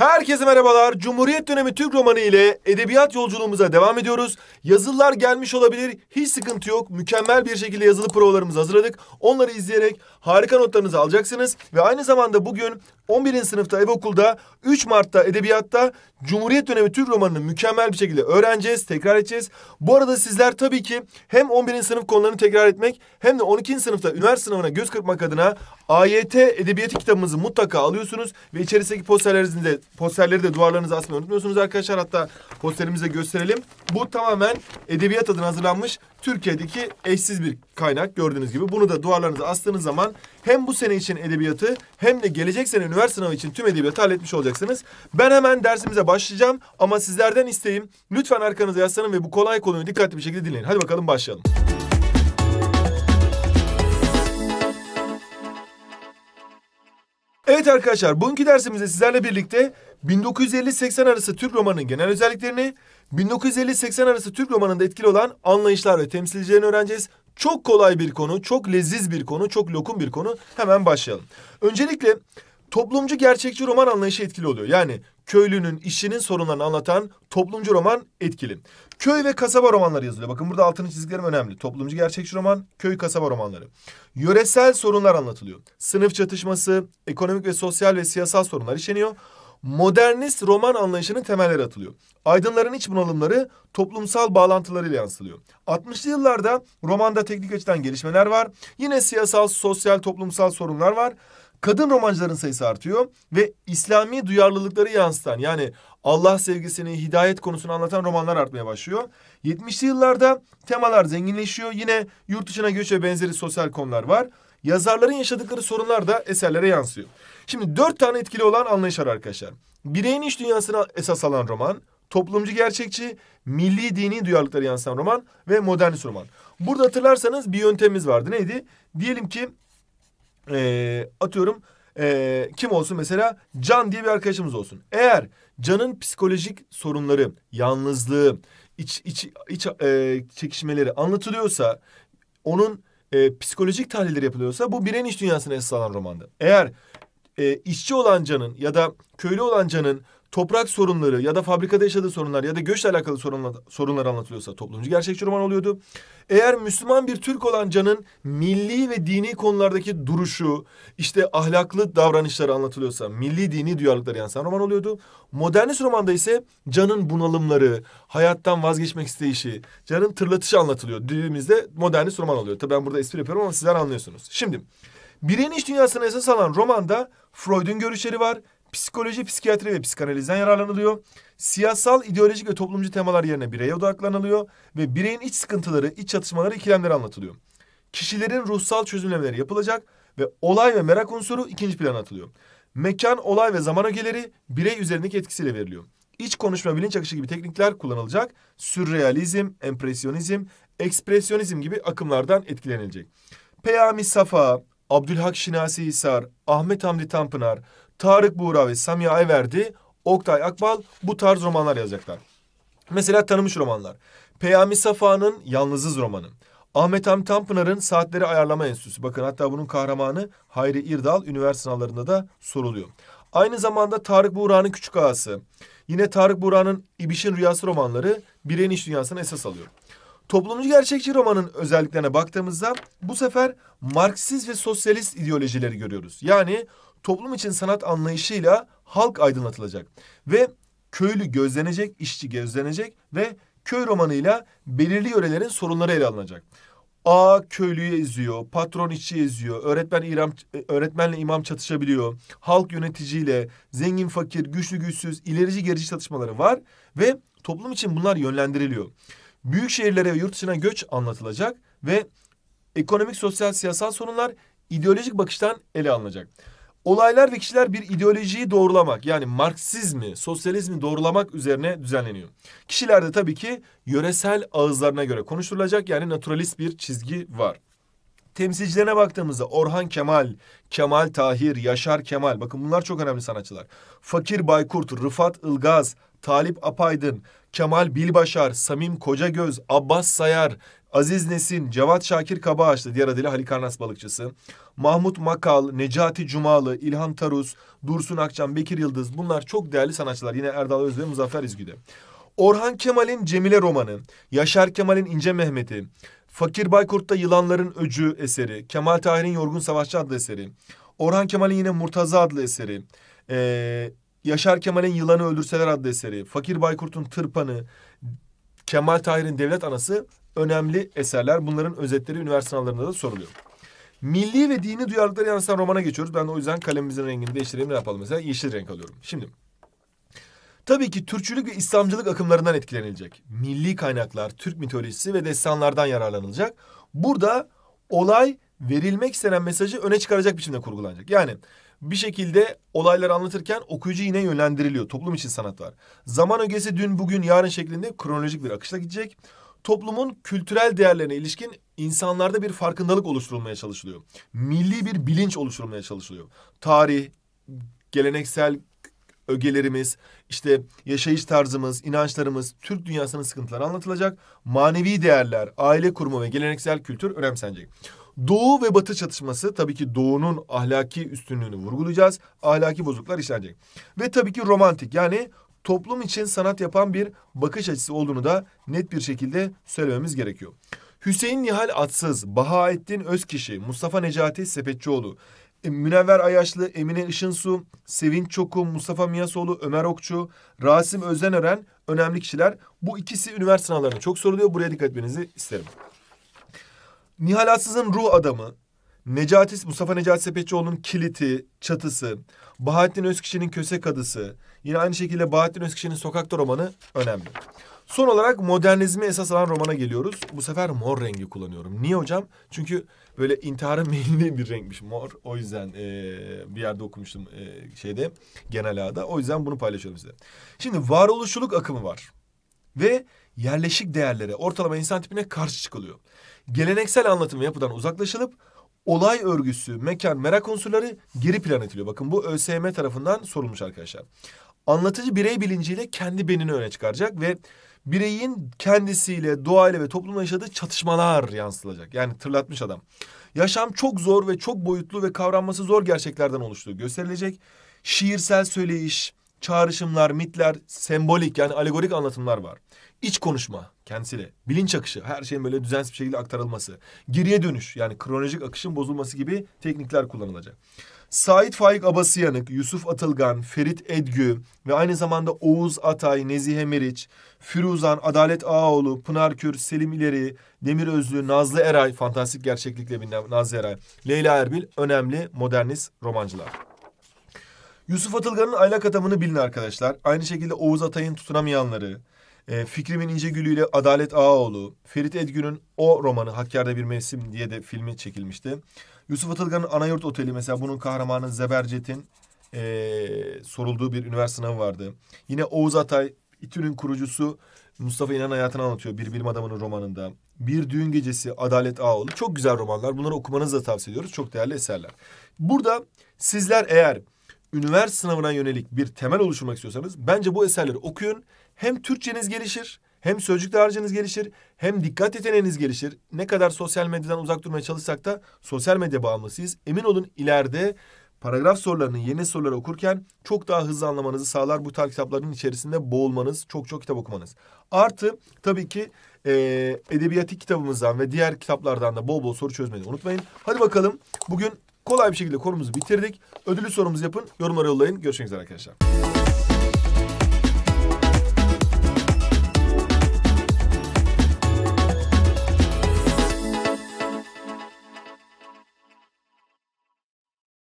Herkese merhabalar. Cumhuriyet dönemi Türk romanı ile edebiyat yolculuğumuza devam ediyoruz. Yazılar gelmiş olabilir. Hiç sıkıntı yok. Mükemmel bir şekilde yazılı provalarımızı hazırladık. Onları izleyerek harika notlarınızı alacaksınız. Ve aynı zamanda bugün 11. sınıfta ev okulda 3 Mart'ta edebiyatta Cumhuriyet dönemi Türk romanını mükemmel bir şekilde öğreneceğiz, tekrar edeceğiz. Bu arada sizler tabii ki hem 11. sınıf konularını tekrar etmek hem de 12. sınıfta üniversite sınavına göz kırpmak adına AYT edebiyatı kitabımızı mutlaka alıyorsunuz ve içerisindeki posterlerinizi de posterleri de duvarlarınıza asmayı unutmuyorsunuz arkadaşlar. Hatta posterimizi de gösterelim. Bu tamamen edebiyat adına hazırlanmış Türkiye'deki eşsiz bir kaynak gördüğünüz gibi. Bunu da duvarlarınıza astığınız zaman hem bu sene için edebiyatı hem de gelecek sene üniversite sınavı için tüm edebiyatı halletmiş olacaksınız. Ben hemen dersimize başlayacağım ama sizlerden isteğim lütfen arkanıza yaslanın ve bu kolay konuyu dikkatli bir şekilde dinleyin. Hadi bakalım başlayalım. Evet arkadaşlar bugünkü dersimizde sizlerle birlikte 1950-80 arası Türk romanının genel özelliklerini, 1950-80 arası Türk romanında etkili olan anlayışlar ve temsilcilerini öğreneceğiz. Çok kolay bir konu, çok leziz bir konu, çok lokum bir konu. Hemen başlayalım. Öncelikle toplumcu gerçekçi roman anlayışı etkili oluyor. Yani köylünün işinin sorunlarını anlatan toplumcu roman etkili. Köy ve kasaba romanları yazılıyor. Bakın burada altını çizgilerim önemli. Toplumcu gerçekçi roman, köy kasaba romanları. Yöresel sorunlar anlatılıyor. Sınıf çatışması, ekonomik ve sosyal ve siyasal sorunlar işleniyor. Modernist roman anlayışının temelleri atılıyor. Aydınların iç bunalımları toplumsal bağlantılarıyla yansılıyor. 60'lı yıllarda romanda teknik açıdan gelişmeler var. Yine siyasal, sosyal, toplumsal sorunlar var kadın romancıların sayısı artıyor ve İslami duyarlılıkları yansıtan yani Allah sevgisini, hidayet konusunu anlatan romanlar artmaya başlıyor. 70'li yıllarda temalar zenginleşiyor. Yine yurt dışına göç ve benzeri sosyal konular var. Yazarların yaşadıkları sorunlar da eserlere yansıyor. Şimdi dört tane etkili olan anlayış var arkadaşlar. Bireyin iç dünyasına esas alan roman, toplumcu gerçekçi, milli dini duyarlılıkları yansıtan roman ve modernist roman. Burada hatırlarsanız bir yöntemimiz vardı. Neydi? Diyelim ki e, atıyorum e, kim olsun mesela Can diye bir arkadaşımız olsun. Eğer Can'ın psikolojik sorunları, yalnızlığı, iç, iç, iç e, çekişmeleri anlatılıyorsa onun e, psikolojik tahlilleri yapılıyorsa bu biren iş dünyasına esas alan romandı. Eğer e, işçi olan Can'ın ya da köylü olan Can'ın toprak sorunları ya da fabrikada yaşadığı sorunlar ya da göçle alakalı sorunlar, sorunlar anlatılıyorsa toplumcu gerçekçi roman oluyordu. Eğer Müslüman bir Türk olan Can'ın milli ve dini konulardaki duruşu, işte ahlaklı davranışları anlatılıyorsa milli dini duyarlılıkları yansıyan roman oluyordu. Modernist romanda ise Can'ın bunalımları, hayattan vazgeçmek isteyişi, Can'ın tırlatışı anlatılıyor. Dediğimizde modernist roman oluyor. Tabii ben burada espri yapıyorum ama sizler anlıyorsunuz. Şimdi Bireyin iç dünyasını esas alan romanda Freud'un görüşleri var, psikoloji, psikiyatri ve psikanalizden yararlanılıyor. Siyasal, ideolojik ve toplumcu temalar yerine bireye odaklanılıyor ve bireyin iç sıkıntıları, iç çatışmaları, ikilemleri anlatılıyor. Kişilerin ruhsal çözümlemeleri yapılacak ve olay ve merak unsuru ikinci plana atılıyor. Mekan, olay ve zaman ögeleri birey üzerindeki etkisiyle veriliyor. İç konuşma, bilinç akışı gibi teknikler kullanılacak. Sürrealizm, empresyonizm, ekspresyonizm gibi akımlardan etkilenilecek. Peyami Safa, Abdülhak Şinasi Hisar, Ahmet Hamdi Tanpınar, Tarık Buğra ve Samiha Ayverdi, Oktay Akbal bu tarz romanlar yazacaklar. Mesela tanımış romanlar. Peyami Safa'nın Yalnızız romanı. Ahmet Hamdi Tanpınar'ın Saatleri Ayarlama Enstitüsü. Bakın hatta bunun kahramanı Hayri İrdal üniversite sınavlarında da soruluyor. Aynı zamanda Tarık Buğra'nın Küçük Ağası. Yine Tarık Buğra'nın İbiş'in Rüyası romanları bireyin iş dünyasına esas alıyor. Toplumcu gerçekçi romanın özelliklerine baktığımızda bu sefer Marksiz ve sosyalist ideolojileri görüyoruz. Yani toplum için sanat anlayışıyla halk aydınlatılacak ve köylü gözlenecek, işçi gözlenecek ve köy romanıyla belirli yörelerin sorunları ele alınacak. A köylüyü eziyor, patron işçi eziyor, öğretmen İram, öğretmenle imam çatışabiliyor, halk yöneticiyle, zengin fakir, güçlü güçsüz, ilerici gerici çatışmaları var ve toplum için bunlar yönlendiriliyor. Büyük şehirlere ve yurt dışına göç anlatılacak ve ekonomik, sosyal, siyasal sorunlar ideolojik bakıştan ele alınacak. Olaylar ve kişiler bir ideolojiyi doğrulamak yani Marksizmi, sosyalizmi doğrulamak üzerine düzenleniyor. Kişiler de tabii ki yöresel ağızlarına göre konuşturulacak yani naturalist bir çizgi var. Temsilcilerine baktığımızda Orhan Kemal, Kemal Tahir, Yaşar Kemal bakın bunlar çok önemli sanatçılar. Fakir Baykurt, Rıfat Ilgaz, Talip Apaydın, Kemal Bilbaşar, Samim Kocagöz, Abbas Sayar, Aziz Nesin, Cevat Şakir Kabaağaçlı diğer adıyla Halikarnas balıkçısı. Mahmut Makal, Necati Cumalı, İlhan Tarus, Dursun Akçam, Bekir Yıldız bunlar çok değerli sanatçılar. Yine Erdal Öz ve Muzaffer İzgüde. Orhan Kemal'in Cemile romanı, Yaşar Kemal'in İnce Mehmet'i, Fakir Baykurt'ta Yılanların Öcü eseri, Kemal Tahir'in Yorgun Savaşçı adlı eseri, Orhan Kemal'in yine Murtaza adlı eseri, ee, Yaşar Kemal'in Yılanı Öldürseler adlı eseri, Fakir Baykurt'un Tırpanı, Kemal Tahir'in Devlet Anası önemli eserler. Bunların özetleri üniversite sınavlarında da soruluyor. Milli ve dini duyarlılıkları yansıtan romana geçiyoruz. Ben de o yüzden kalemimizin rengini değiştireyim ne yapalım mesela yeşil renk alıyorum. Şimdi tabii ki Türkçülük ve İslamcılık akımlarından etkilenilecek. Milli kaynaklar, Türk mitolojisi ve destanlardan yararlanılacak. Burada olay verilmek istenen mesajı öne çıkaracak biçimde kurgulanacak. Yani bir şekilde olayları anlatırken okuyucu yine yönlendiriliyor. Toplum için sanat var. Zaman ögesi dün, bugün, yarın şeklinde kronolojik bir akışla gidecek. Toplumun kültürel değerlerine ilişkin insanlarda bir farkındalık oluşturulmaya çalışılıyor. Milli bir bilinç oluşturulmaya çalışılıyor. Tarih, geleneksel ögelerimiz, işte yaşayış tarzımız, inançlarımız, Türk dünyasının sıkıntıları anlatılacak. Manevi değerler, aile kurumu ve geleneksel kültür önemsenecek. Doğu ve Batı çatışması tabii ki Doğu'nun ahlaki üstünlüğünü vurgulayacağız. Ahlaki bozuklar işlenecek. Ve tabii ki romantik yani toplum için sanat yapan bir bakış açısı olduğunu da net bir şekilde söylememiz gerekiyor. Hüseyin Nihal Atsız, Bahaettin Özkişi, Mustafa Necati Sepetçioğlu, e, Münevver Ayaşlı, Emine Işınsu, Sevinç Çokum, Mustafa Miyasoğlu, Ömer Okçu, Rasim Özenören önemli kişiler. Bu ikisi üniversite sınavlarında çok soruluyor. Buraya dikkat etmenizi isterim. Nihal Atsız'ın ruh adamı, Necati, Mustafa Necati Sepetçioğlu'nun kiliti, çatısı, Bahattin Özkişi'nin köse kadısı, yine aynı şekilde Bahattin Özkişi'nin sokakta romanı önemli. Son olarak modernizmi esas alan romana geliyoruz. Bu sefer mor rengi kullanıyorum. Niye hocam? Çünkü böyle intihara meyilli bir renkmiş mor. O yüzden e, bir yerde okumuştum e, şeyde genel ağda. O yüzden bunu paylaşıyorum size. Şimdi varoluşçuluk akımı var. Ve yerleşik değerlere, ortalama insan tipine karşı çıkılıyor. Geleneksel anlatım ve yapıdan uzaklaşılıp olay örgüsü, mekan, merak unsurları geri plan ediliyor. Bakın bu ÖSYM tarafından sorulmuş arkadaşlar. Anlatıcı birey bilinciyle kendi benini öne çıkaracak ve bireyin kendisiyle, doğayla ve toplumla yaşadığı çatışmalar yansıtılacak. Yani tırlatmış adam. Yaşam çok zor ve çok boyutlu ve kavranması zor gerçeklerden oluştuğu gösterilecek. Şiirsel söyleyiş, çağrışımlar, mitler, sembolik yani alegorik anlatımlar var. İç konuşma kendisiyle, bilinç akışı, her şeyin böyle düzensiz bir şekilde aktarılması, geriye dönüş yani kronolojik akışın bozulması gibi teknikler kullanılacak. Sait Faik Abasıyanık, Yusuf Atılgan, Ferit Edgü ve aynı zamanda Oğuz Atay, Nezihe Meriç, Firuzan, Adalet Ağaoğlu, Pınar Kür, Selim İleri, Demir Özlü, Nazlı Eray, fantastik gerçeklikle bilinen Nazlı Eray, Leyla Erbil önemli modernist romancılar. Yusuf Atılgan'ın aylak adamını bilin arkadaşlar. Aynı şekilde Oğuz Atay'ın tutunamayanları, e, Fikrimin İncegülü ile Adalet Ağaoğlu, Ferit Edgün'ün o romanı Hakkari'de Bir Mevsim diye de filmi çekilmişti. Yusuf Atılgan'ın Anayurt Oteli mesela bunun kahramanı Zebercet'in e, sorulduğu bir üniversite sınavı vardı. Yine Oğuz Atay, İTÜ'nün kurucusu Mustafa İnan hayatını anlatıyor bir bilim adamının romanında. Bir Düğün Gecesi, Adalet Ağaoğlu çok güzel romanlar. Bunları okumanızı da tavsiye ediyoruz. Çok değerli eserler. Burada sizler eğer üniversite sınavına yönelik bir temel oluşturmak istiyorsanız bence bu eserleri okuyun. Hem Türkçeniz gelişir, hem sözcük dağarcığınız gelişir, hem dikkat yeteneğiniz gelişir. Ne kadar sosyal medyadan uzak durmaya çalışsak da sosyal medya bağımlısıyız. Emin olun ileride paragraf sorularını, yeni soruları okurken çok daha hızlı anlamanızı sağlar. Bu tarz kitapların içerisinde boğulmanız, çok çok kitap okumanız. Artı tabii ki e, edebiyatı kitabımızdan ve diğer kitaplardan da bol bol soru çözmeyi unutmayın. Hadi bakalım bugün Kolay bir şekilde konumuzu bitirdik. Ödülü sorumuzu yapın, yorumları yollayın. Görüşmek üzere arkadaşlar.